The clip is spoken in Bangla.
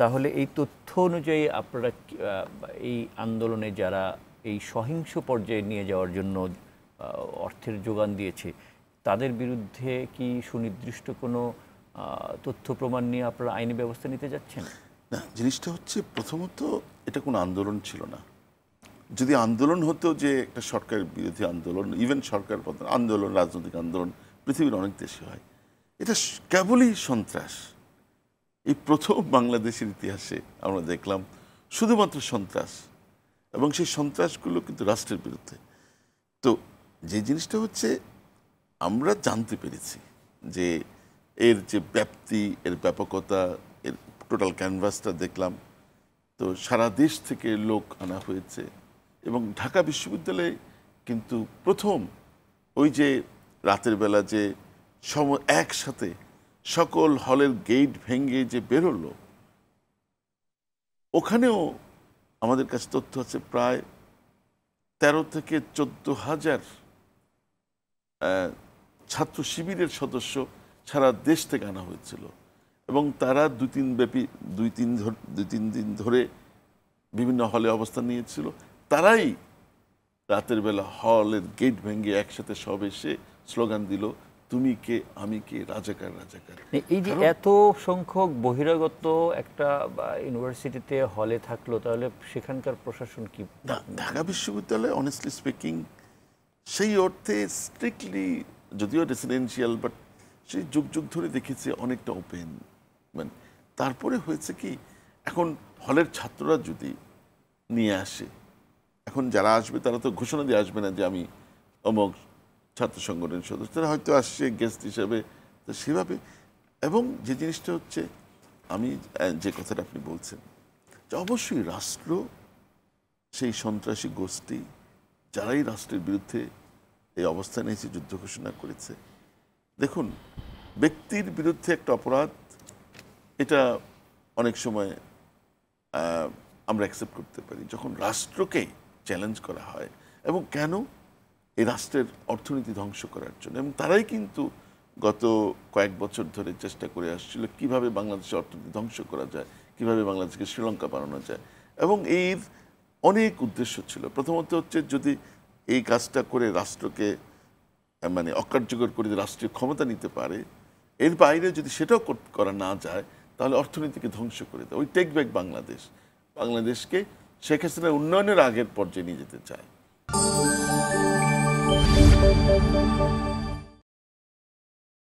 তাহলে এই তথ্য অনুযায়ী আপনারা এই আন্দোলনে যারা এই সহিংস পর্যায়ে নিয়ে যাওয়ার জন্য অর্থের যোগান দিয়েছে তাদের বিরুদ্ধে কি সুনির্দিষ্ট কোনো তথ্য প্রমাণ নিয়ে আপনারা আইনি ব্যবস্থা নিতে যাচ্ছেন না জিনিসটা হচ্ছে প্রথমত এটা কোনো আন্দোলন ছিল না যদি আন্দোলন হতো যে একটা সরকার বিরোধী আন্দোলন ইভেন সরকার আন্দোলন রাজনৈতিক আন্দোলন পৃথিবীর অনেক দেশে হয় এটা কেবলই সন্ত্রাস এই প্রথম বাংলাদেশের ইতিহাসে আমরা দেখলাম শুধুমাত্র সন্ত্রাস এবং সেই সন্ত্রাসগুলো কিন্তু রাষ্ট্রের বিরুদ্ধে তো যে জিনিসটা হচ্ছে আমরা জানতে পেরেছি যে এর যে ব্যাপ্তি এর ব্যাপকতা এর টোটাল ক্যানভাসটা দেখলাম তো সারা দেশ থেকে লোক আনা হয়েছে এবং ঢাকা বিশ্ববিদ্যালয়ে কিন্তু প্রথম ওই যে রাতের বেলা যে সম একসাথে সকল হলের গেট ভেঙে যে বেরোলো ওখানেও আমাদের কাছে তথ্য আছে প্রায় তেরো থেকে চোদ্দ হাজার ছাত্র শিবিরের সদস্য সারা দেশ থেকে আনা হয়েছিল এবং তারা দুই তিন ব্যাপী দুই তিন দুই তিন দিন ধরে বিভিন্ন হলে অবস্থান নিয়েছিল তারাই রাতের বেলা হলের গেট ভেঙে একসাথে সব এসে স্লোগান দিল তুমি কে আমি কে রাজাকার রাজাকার এই যে এত সংখ্যক বহিরাগত একটা ইউনিভার্সিটিতে হলে থাকলো তাহলে সেখানকার প্রশাসন কি ঢাকা বিশ্ববিদ্যালয়ে অনেস্টলি স্পিকিং সেই অর্থে স্ট্রিক্টলি যদিও রেসিডেন্সিয়াল বাট সেই যুগ যুগ ধরে দেখেছি অনেকটা ওপেন মানে তারপরে হয়েছে কি এখন হলের ছাত্ররা যদি নিয়ে আসে এখন যারা আসবে তারা তো ঘোষণা দিয়ে আসবে না যে আমি অমক ছাত্র সংগঠনের সদস্যরা হয়তো আসছে গেস্ট হিসাবে তো সেভাবে এবং যে জিনিসটা হচ্ছে আমি যে কথাটা আপনি বলছেন যে অবশ্যই রাষ্ট্র সেই সন্ত্রাসী গোষ্ঠী যারাই রাষ্ট্রের বিরুদ্ধে এই অবস্থানে এসে যুদ্ধ ঘোষণা করেছে দেখুন ব্যক্তির বিরুদ্ধে একটা অপরাধ এটা অনেক সময় আমরা অ্যাকসেপ্ট করতে পারি যখন রাষ্ট্রকে চ্যালেঞ্জ করা হয় এবং কেন এই রাষ্ট্রের অর্থনীতি ধ্বংস করার জন্য এবং তারাই কিন্তু গত কয়েক বছর ধরে চেষ্টা করে আসছিল কিভাবে বাংলাদেশের অর্থনীতি ধ্বংস করা যায় কিভাবে বাংলাদেশকে শ্রীলঙ্কা বানানো যায় এবং এর অনেক উদ্দেশ্য ছিল প্রথমত হচ্ছে যদি এই কাজটা করে রাষ্ট্রকে মানে অকার্যকর করে রাষ্ট্রীয় ক্ষমতা নিতে পারে এর বাইরে যদি সেটাও করা না যায় তাহলে অর্থনীতিকে ধ্বংস করে দেয় ওই টেক ব্যাক বাংলাদেশ বাংলাদেশকে শেখ হাসিনার উন্নয়নের আগের পর্যায়ে নিয়ে যেতে চায়